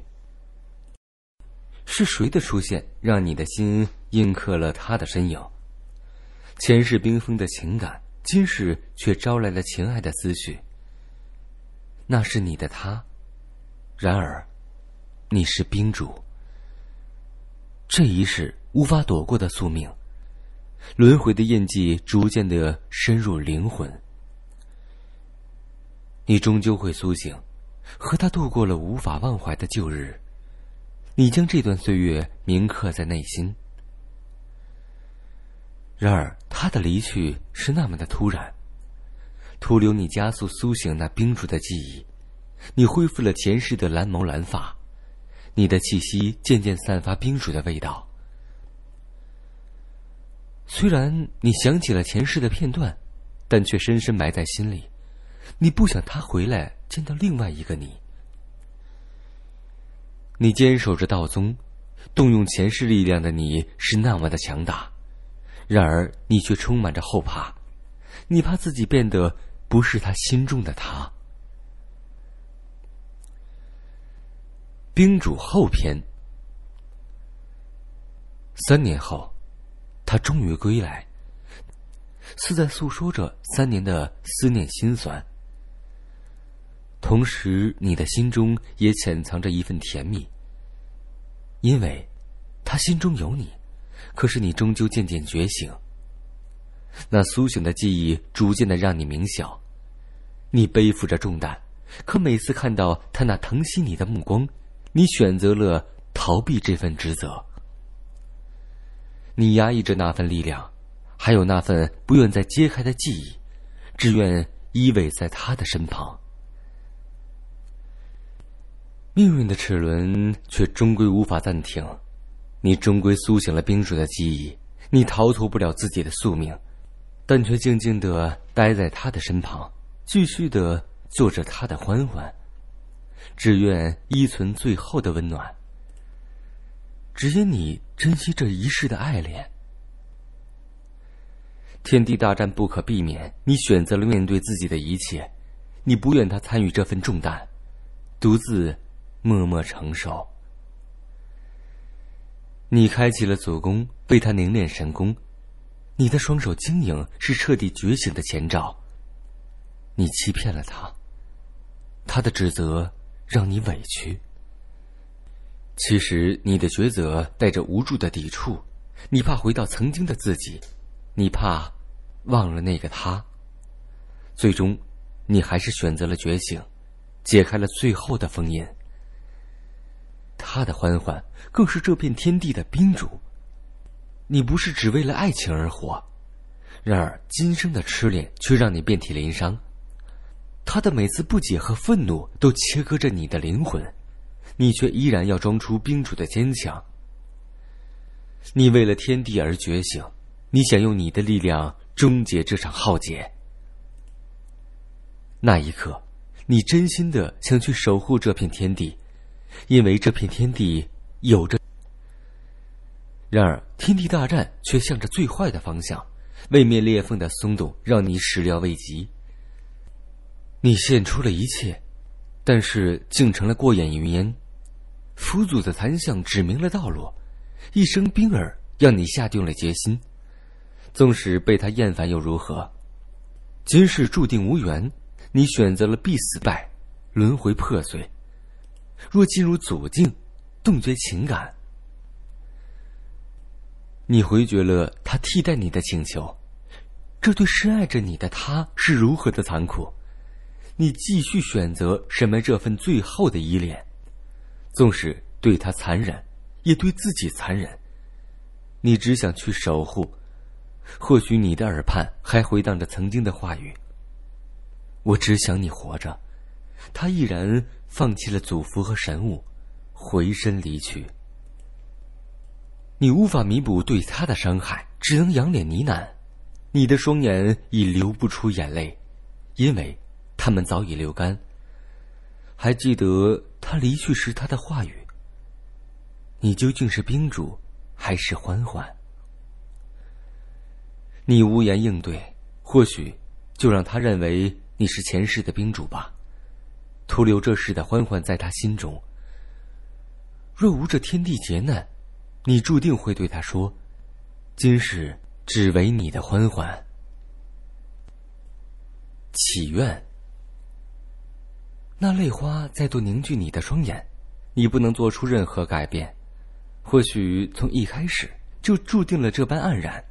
是谁的出现让你的心印刻了他的身影？前世冰封的情感，今世却招来了情爱的思绪。那是你的他，然而，你是冰主。这一世无法躲过的宿命，轮回的印记逐渐的深入灵魂。你终究会苏醒，和他度过了无法忘怀的旧日，你将这段岁月铭刻在内心。然而，他的离去是那么的突然。徒留你加速苏醒那冰主的记忆，你恢复了前世的蓝眸蓝发，你的气息渐渐散发冰主的味道。虽然你想起了前世的片段，但却深深埋在心里。你不想他回来见到另外一个你。你坚守着道宗，动用前世力量的你是那么的强大，然而你却充满着后怕，你怕自己变得。不是他心中的他。冰主后篇。三年后，他终于归来，似在诉说着三年的思念心酸。同时，你的心中也潜藏着一份甜蜜，因为他心中有你。可是，你终究渐渐觉醒，那苏醒的记忆逐渐的让你明晓。你背负着重担，可每次看到他那疼惜你的目光，你选择了逃避这份职责。你压抑着那份力量，还有那份不愿再揭开的记忆，只愿依偎在他的身旁。命运的齿轮却终归无法暂停，你终归苏醒了冰水的记忆，你逃脱不了自己的宿命，但却静静的待在他的身旁。继续的做着他的欢欢，只愿依存最后的温暖。只因你珍惜这一世的爱恋。天地大战不可避免，你选择了面对自己的一切，你不愿他参与这份重担，独自默默承受。你开启了左宫，为他凝练神功，你的双手晶莹是彻底觉醒的前兆。你欺骗了他，他的指责让你委屈。其实你的抉择带着无助的抵触，你怕回到曾经的自己，你怕忘了那个他。最终，你还是选择了觉醒，解开了最后的封印。他的欢欢更是这片天地的宾主。你不是只为了爱情而活，然而今生的痴恋却让你遍体鳞伤。他的每次不解和愤怒都切割着你的灵魂，你却依然要装出冰主的坚强。你为了天地而觉醒，你想用你的力量终结这场浩劫。那一刻，你真心的想去守护这片天地，因为这片天地有着……然而，天地大战却向着最坏的方向，位面裂缝的松动让你始料未及。你献出了一切，但是竟成了过眼云烟。佛祖的残像指明了道路，一声冰儿让你下定了决心。纵使被他厌烦又如何？今世注定无缘，你选择了必死败，轮回破碎。若进入祖境，冻结情感，你回绝了他替代你的请求，这对深爱着你的他是如何的残酷？你继续选择沈梅这份最后的依恋，纵使对他残忍，也对自己残忍。你只想去守护，或许你的耳畔还回荡着曾经的话语。我只想你活着。他毅然放弃了祖符和神物，回身离去。你无法弥补对他的伤害，只能仰脸呢喃。你的双眼已流不出眼泪，因为。他们早已流干。还记得他离去时他的话语：“你究竟是冰主，还是欢欢？”你无言应对，或许就让他认为你是前世的冰主吧，徒留这世的欢欢在他心中。若无这天地劫难，你注定会对他说：“今世只为你的欢欢。”祈愿。那泪花再度凝聚你的双眼，你不能做出任何改变，或许从一开始就注定了这般黯然。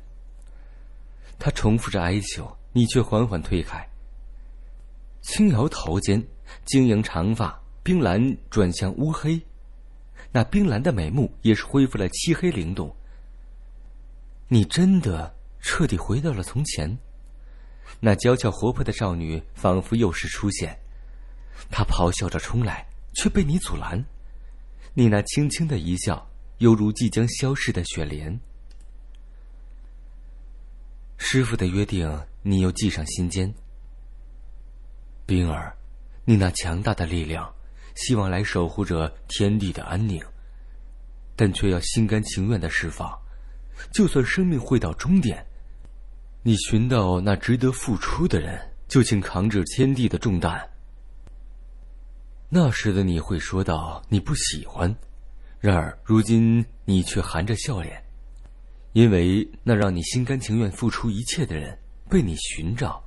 他重复着哀求，你却缓缓推开，轻摇头间，晶莹长发冰蓝转向乌黑，那冰蓝的美目也是恢复了漆黑灵动。你真的彻底回到了从前，那娇俏活泼的少女仿佛又是出现。他咆哮着冲来，却被你阻拦。你那轻轻的一笑，犹如即将消逝的雪莲。师傅的约定，你又记上心间。冰儿，你那强大的力量，希望来守护着天地的安宁，但却要心甘情愿的释放。就算生命会到终点，你寻到那值得付出的人，就请扛着天地的重担。那时的你会说到你不喜欢，然而如今你却含着笑脸，因为那让你心甘情愿付出一切的人被你寻找，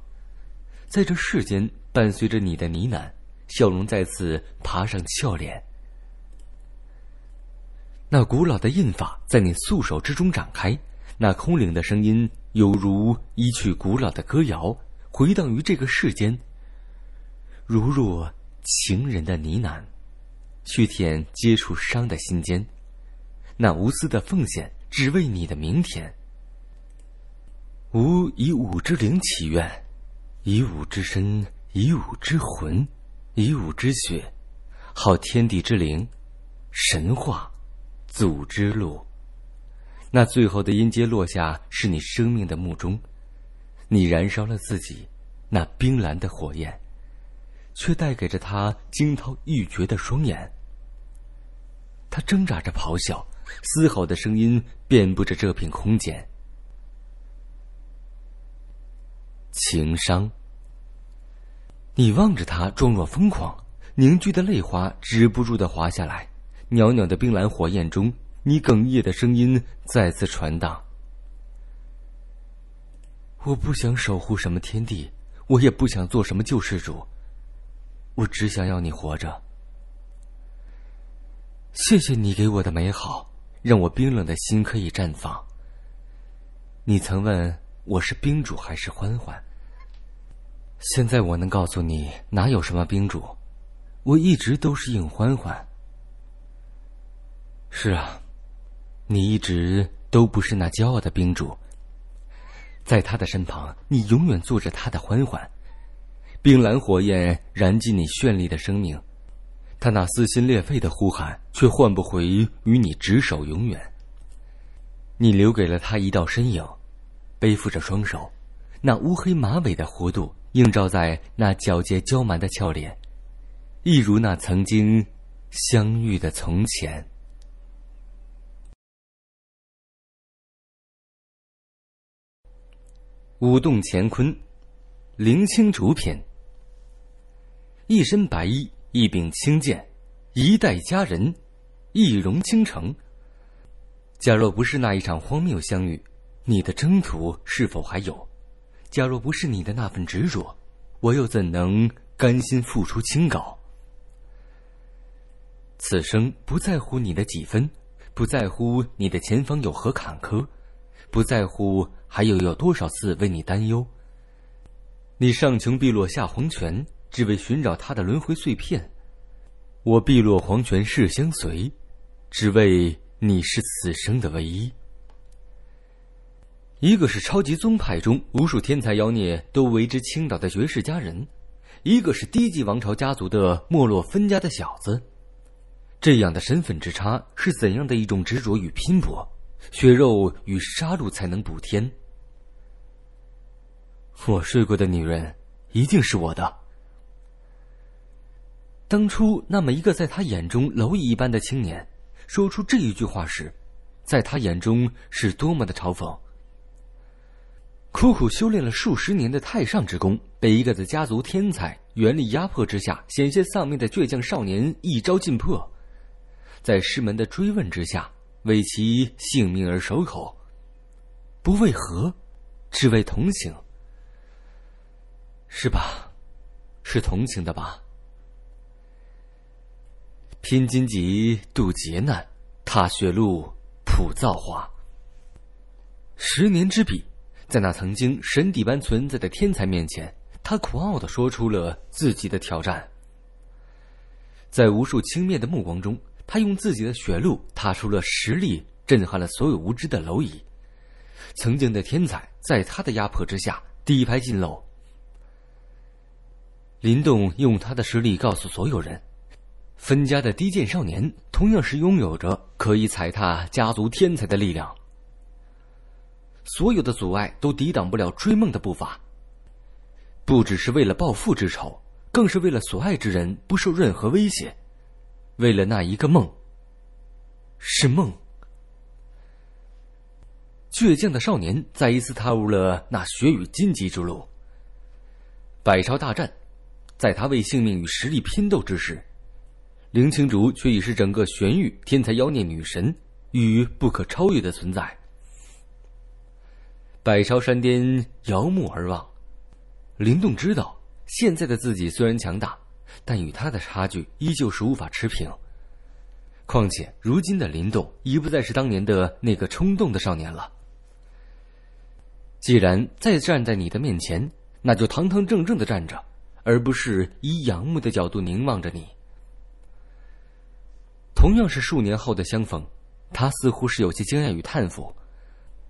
在这世间伴随着你的呢喃，笑容再次爬上俏脸。那古老的印法在你素手之中展开，那空灵的声音犹如一曲古老的歌谣，回荡于这个世间。如若。情人的呢喃，去舔接触伤的心间，那无私的奉献，只为你的明天。吾以吾之灵祈愿，以吾之身，以吾之魂，以吾之血，号天地之灵，神话，祖之路。那最后的音阶落下，是你生命的墓钟，你燃烧了自己，那冰蓝的火焰。却带给着他惊涛欲绝的双眼。他挣扎着咆哮，嘶吼的声音遍布着这片空间。情商，你望着他，状若疯狂，凝聚的泪花止不住的滑下来。袅袅的冰蓝火焰中，你哽咽的声音再次传荡。我不想守护什么天地，我也不想做什么救世主。我只想要你活着。谢谢你给我的美好，让我冰冷的心可以绽放。你曾问我是冰主还是欢欢。现在我能告诉你，哪有什么冰主，我一直都是硬欢欢。是啊，你一直都不是那骄傲的冰主，在他的身旁，你永远做着他的欢欢。冰蓝火焰燃尽你绚丽的生命，他那撕心裂肺的呼喊却换不回与你执手永远。你留给了他一道身影，背负着双手，那乌黑马尾的弧度映照在那皎洁娇蛮的俏脸，一如那曾经相遇的从前。舞动乾坤，灵清竹篇。一身白衣，一柄青剑，一代佳人，一容倾城。假若不是那一场荒谬相遇，你的征途是否还有？假若不是你的那份执着，我又怎能甘心付出清高？此生不在乎你的几分，不在乎你的前方有何坎坷，不在乎还有有多少次为你担忧。你上穷碧落下黄泉。只为寻找他的轮回碎片，我碧落黄泉誓相随，只为你是此生的唯一。一个是超级宗派中无数天才妖孽都为之倾倒的绝世佳人，一个是低级王朝家族的没落分家的小子，这样的身份之差，是怎样的一种执着与拼搏？血肉与杀戮才能补天。我睡过的女人，一定是我的。当初那么一个在他眼中蝼蚁一般的青年，说出这一句话时，在他眼中是多么的嘲讽。苦苦修炼了数十年的太上之功，被一个在家族天才原力压迫之下险些丧命的倔强少年一招尽破，在师门的追问之下为其性命而守口，不为何，只为同情，是吧？是同情的吧？拼金棘渡劫难，踏雪路普造化。十年之笔，在那曾经神底般存在的天才面前，他狂傲的说出了自己的挑战。在无数轻蔑的目光中，他用自己的雪路踏出了实力，震撼了所有无知的蝼蚁。曾经的天才，在他的压迫之下，底牌尽露。林动用他的实力告诉所有人。分家的低贱少年，同样是拥有着可以踩踏家族天才的力量。所有的阻碍都抵挡不了追梦的步伐。不只是为了报父之仇，更是为了所爱之人不受任何威胁，为了那一个梦。是梦。倔强的少年再一次踏入了那血雨荆棘之路。百朝大战，在他为性命与实力拼斗之时。林青竹却已是整个玄域天才妖孽女神，与不可超越的存在。百朝山巅遥目而望，林动知道，现在的自己虽然强大，但与他的差距依旧是无法持平。况且，如今的林动已不再是当年的那个冲动的少年了。既然再站在你的面前，那就堂堂正正的站着，而不是以仰慕的角度凝望着你。同样是数年后的相逢，他似乎是有些惊讶与叹服。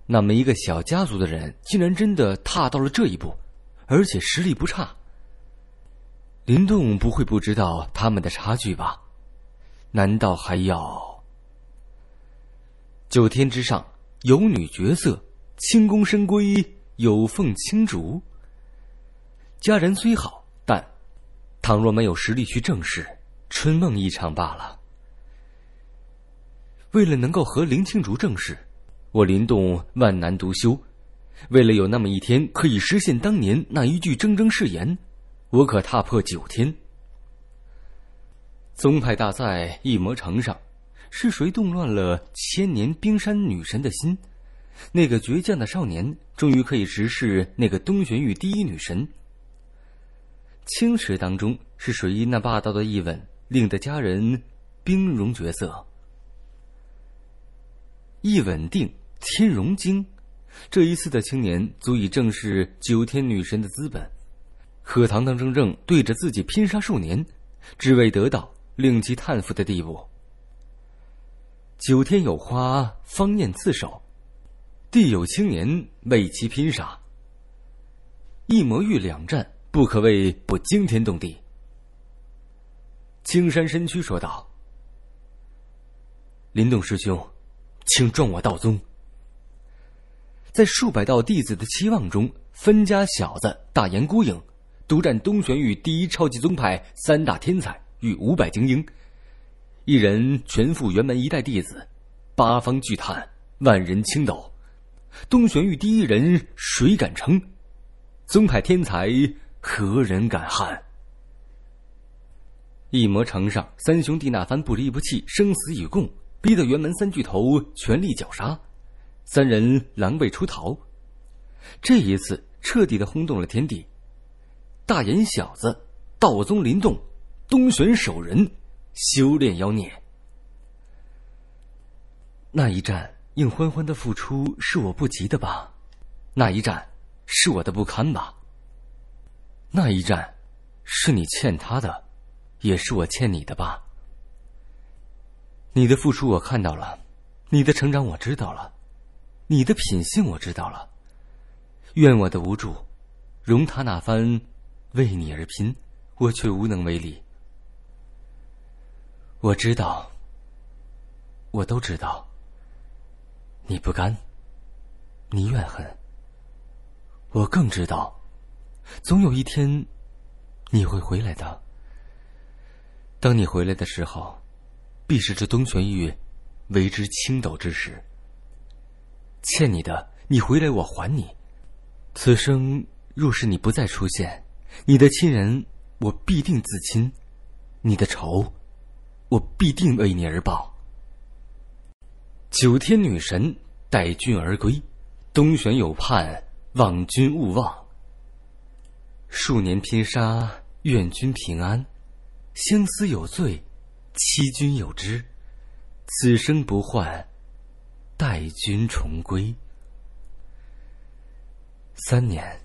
那么一个小家族的人，竟然真的踏到了这一步，而且实力不差。林动不会不知道他们的差距吧？难道还要……九天之上有女绝色，清宫深闺有凤青竹。家人虽好，但倘若没有实力去正视，春梦一场罢了。为了能够和林青竹正视，我林动万难独修。为了有那么一天可以实现当年那一句铮铮誓言，我可踏破九天。宗派大赛一魔城上，是谁动乱了千年冰山女神的心？那个倔强的少年终于可以直视那个东玄域第一女神。青池当中，是谁那霸道的一吻，令得佳人冰容绝色？一稳定天融精，这一次的青年足以正视九天女神的资本。可堂堂正正对着自己拼杀数年，只为得到令其叹服的地步。九天有花，方艳自守；地有青年，为其拼杀。一魔域两战，不可谓不惊天动地。青山身躯说道：“林动师兄。”请壮我道宗！在数百道弟子的期望中，分家小子大言孤影，独占东玄域第一超级宗派，三大天才与五百精英，一人全副元门一代弟子，八方巨叹，万人倾倒。东玄域第一人，谁敢称？宗派天才，何人敢撼？一魔城上，三兄弟那番不离不弃，生死与共。逼得辕门三巨头全力绞杀，三人狼狈出逃。这一次彻底的轰动了天地。大眼小子，道宗灵动，东玄守人，修炼妖孽。那一战，应欢欢的付出是我不及的吧？那一战，是我的不堪吧？那一战，是你欠他的，也是我欠你的吧？你的付出我看到了，你的成长我知道了，你的品性我知道了。愿我的无助，容他那番为你而拼，我却无能为力。我知道，我都知道。你不甘，你怨恨。我更知道，总有一天你会回来的。当你回来的时候。必是这东玄域为之倾倒之时。欠你的，你回来我还你。此生若是你不再出现，你的亲人我必定自亲，你的仇，我必定为你而报。九天女神带君而归，东玄有盼，望君勿忘。数年拼杀，愿君平安。相思有罪。欺君有之，此生不换，待君重归。三年，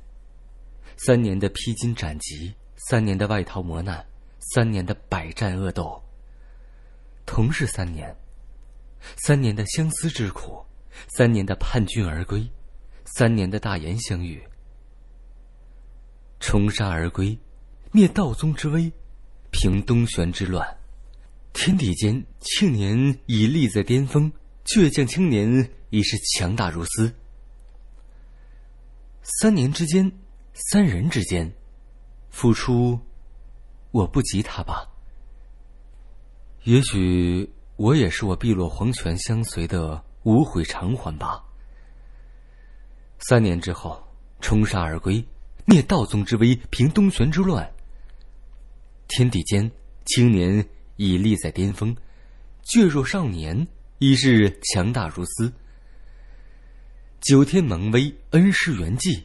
三年的披荆斩棘，三年的外逃磨难，三年的百战恶斗。同是三年，三年的相思之苦，三年的叛军而归，三年的大言相遇，重杀而归，灭道宗之危，平东玄之乱。天地间，青年已立在巅峰；倔强青年已是强大如斯。三年之间，三人之间，付出，我不及他吧。也许我也是我碧落黄泉相随的无悔偿还吧。三年之后，冲杀而归，灭道宗之威，平东玄之乱。天地间，青年。已立在巅峰，倔若少年，已是强大如斯。九天蒙威，恩师圆寂，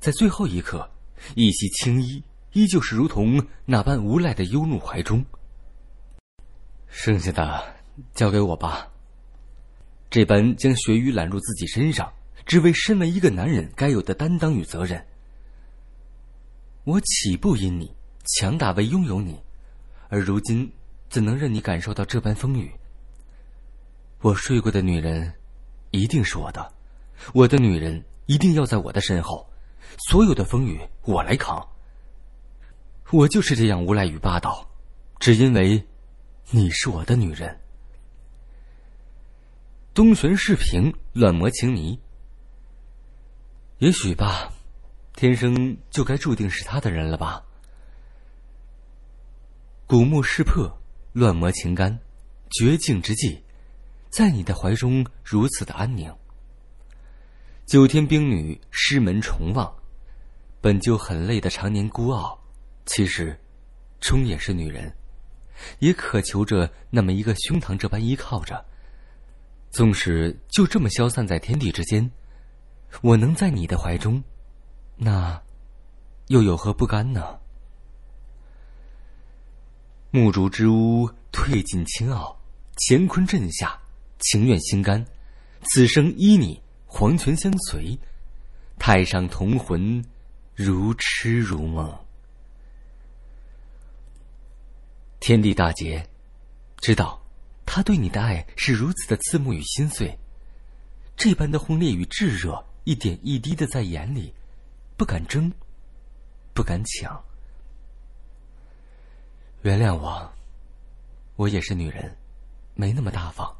在最后一刻，一袭青衣，依旧是如同那般无赖的拥入怀中。剩下的交给我吧。这般将雪雨揽入自己身上，只为身为一个男人该有的担当与责任。我岂不因你强大为拥有你，而如今？怎能让你感受到这般风雨？我睡过的女人，一定是我的，我的女人一定要在我的身后，所有的风雨我来扛。我就是这样无赖与霸道，只因为你是我的女人。东玄视频乱魔情迷，也许吧，天生就该注定是他的人了吧。古墓失破。乱魔情干，绝境之际，在你的怀中如此的安宁。九天冰女师门重望，本就很累的常年孤傲，其实，终也是女人，也渴求着那么一个胸膛这般依靠着。纵使就这么消散在天地之间，我能在你的怀中，那，又有何不甘呢？木竹之屋退尽青傲，乾坤震下情愿心甘，此生依你黄泉相随，太上同魂，如痴如梦。天地大劫，知道他对你的爱是如此的刺目与心碎，这般的轰烈与炙热，一点一滴的在眼里，不敢争，不敢抢。原谅我，我也是女人，没那么大方，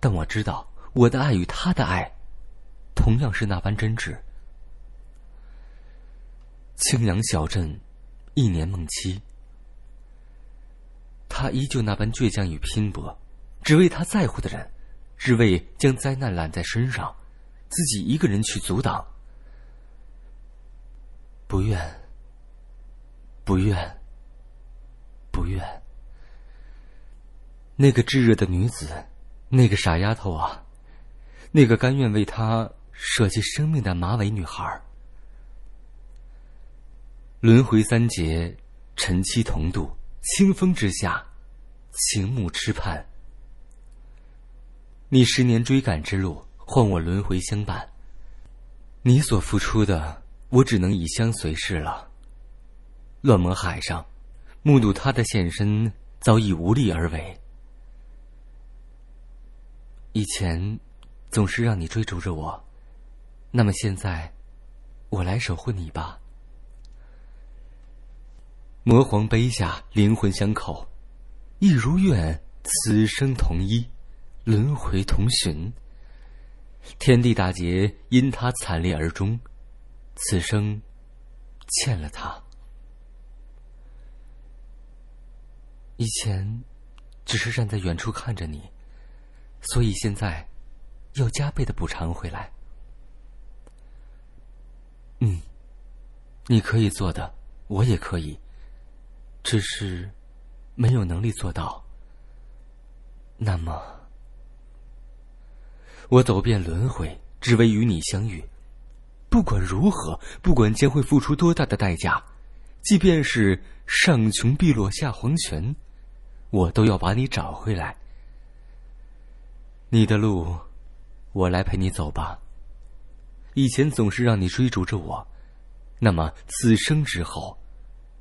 但我知道我的爱与他的爱，同样是那般真挚。清凉小镇，一年梦期。他依旧那般倔强与拼搏，只为他在乎的人，只为将灾难揽在身上，自己一个人去阻挡。不愿，不愿。不愿。那个炙热的女子，那个傻丫头啊，那个甘愿为他舍弃生命的马尾女孩。轮回三劫，晨曦同度，清风之下，情目痴盼。你十年追赶之路，换我轮回相伴。你所付出的，我只能以相随侍了。乱魔海上。目睹他的现身，早已无力而为。以前，总是让你追逐着我，那么现在，我来守护你吧。魔皇碑下，灵魂相扣，亦如愿，此生同一，轮回同寻。天地大劫，因他惨烈而终，此生，欠了他。以前，只是站在远处看着你，所以现在，要加倍的补偿回来。嗯，你可以做的，我也可以，只是没有能力做到。那么，我走遍轮回，只为与你相遇。不管如何，不管将会付出多大的代价，即便是上穷碧落下黄泉。我都要把你找回来。你的路，我来陪你走吧。以前总是让你追逐着我，那么此生之后，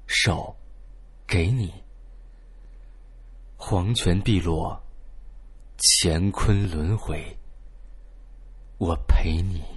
手，给你。黄泉碧落，乾坤轮回，我陪你。